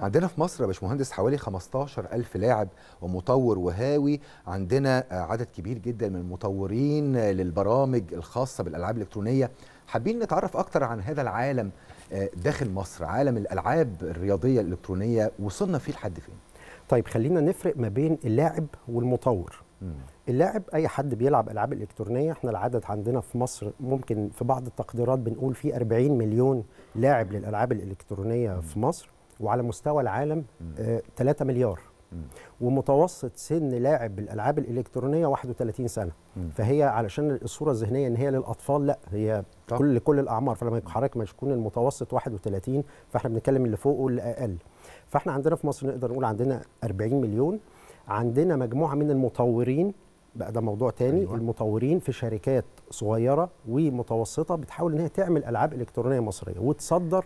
عندنا في مصر يا باشمهندس حوالي 15000 لاعب ومطور وهاوي عندنا آه، عدد كبير جدا من المطورين للبرامج الخاصه بالالعاب الالكترونيه حابين نتعرف اكتر عن هذا العالم آه، داخل مصر عالم الالعاب الرياضيه الالكترونيه وصلنا فيه لحد فين طيب خلينا نفرق ما بين اللاعب والمطور اللاعب اي حد بيلعب العاب الكترونيه احنا العدد عندنا في مصر ممكن في بعض التقديرات بنقول في 40 مليون لاعب للالعاب الالكترونيه في مصر وعلى مستوى العالم 3 آه، مليار ومتوسط سن لاعب بالالعاب الالكترونيه 31 سنه فهي علشان الصوره الذهنيه ان هي للاطفال لا هي طب. كل كل الاعمار فلما حضرتك ما تكون المتوسط 31 فاحنا بنتكلم اللي فوق واللي اقل فاحنا عندنا في مصر نقدر نقول عندنا 40 مليون عندنا مجموعه من المطورين بقى ده موضوع تاني أيوة. المطورين في شركات صغيره ومتوسطه بتحاول ان هي تعمل العاب الكترونيه مصريه وتصدر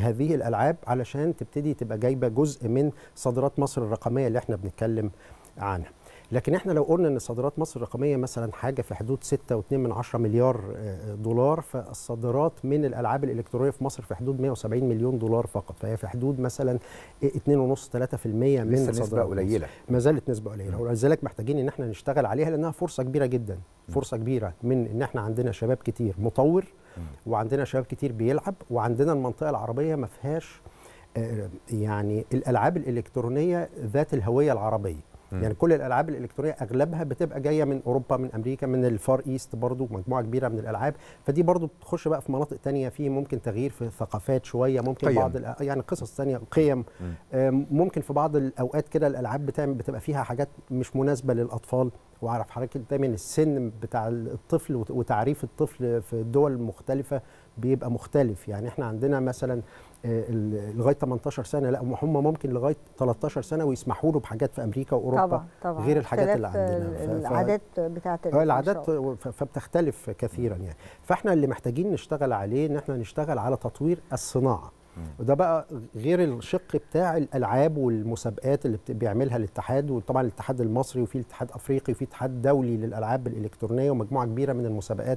هذه الالعاب علشان تبتدي تبقى جايبه جزء من صادرات مصر الرقميه اللي احنا بنتكلم عنها لكن احنا لو قلنا ان صادرات مصر الرقميه مثلا حاجه في حدود 6.2 مليار آه، دولار فالصادرات من الالعاب الالكترونيه في مصر في حدود 170 مليون دولار فقط فهي في حدود مثلا 2.5 3% من الصادرات نسبه قليله ما زالت نسبه قليله ولذلك محتاجين ان احنا نشتغل عليها لانها فرصه كبيره جدا فرصه كبيره من ان احنا عندنا شباب كتير مطور وعندنا شباب كتير بيلعب وعندنا المنطقه العربيه ما فيهاش آه، يعني الالعاب الالكترونيه ذات الهويه العربيه يعني كل الالعاب الالكترونيه اغلبها بتبقى جايه من اوروبا من امريكا من الفار ايست برضو مجموعه كبيره من الالعاب فدي برضو بتخش بقى في مناطق تانية في ممكن تغيير في ثقافات شويه ممكن قيم. بعض يعني قصص تانية قيم ممكن في بعض الاوقات كده الالعاب بتعمل بتبقى فيها حاجات مش مناسبه للاطفال وعارف حضرتك دايما السن بتاع الطفل وتعريف الطفل في دول مختلفه بيبقى مختلف يعني احنا عندنا مثلا آه، لغايه 18 سنه لا هم ممكن لغايه 13 سنه ويسمحوا له بحاجات في امريكا واوروبا طبعا طبعا غير الحاجات اللي عندنا العادات بتاعت اه العادات فبتختلف كثيرا يعني فاحنا اللي محتاجين نشتغل عليه ان احنا نشتغل على تطوير الصناعه وده بقى غير الشق بتاع الالعاب والمسابقات اللي بيعملها الاتحاد وطبعا الاتحاد المصري وفي الاتحاد الافريقي وفي اتحاد دولي للالعاب الالكترونيه ومجموعه كبيره من المسابقات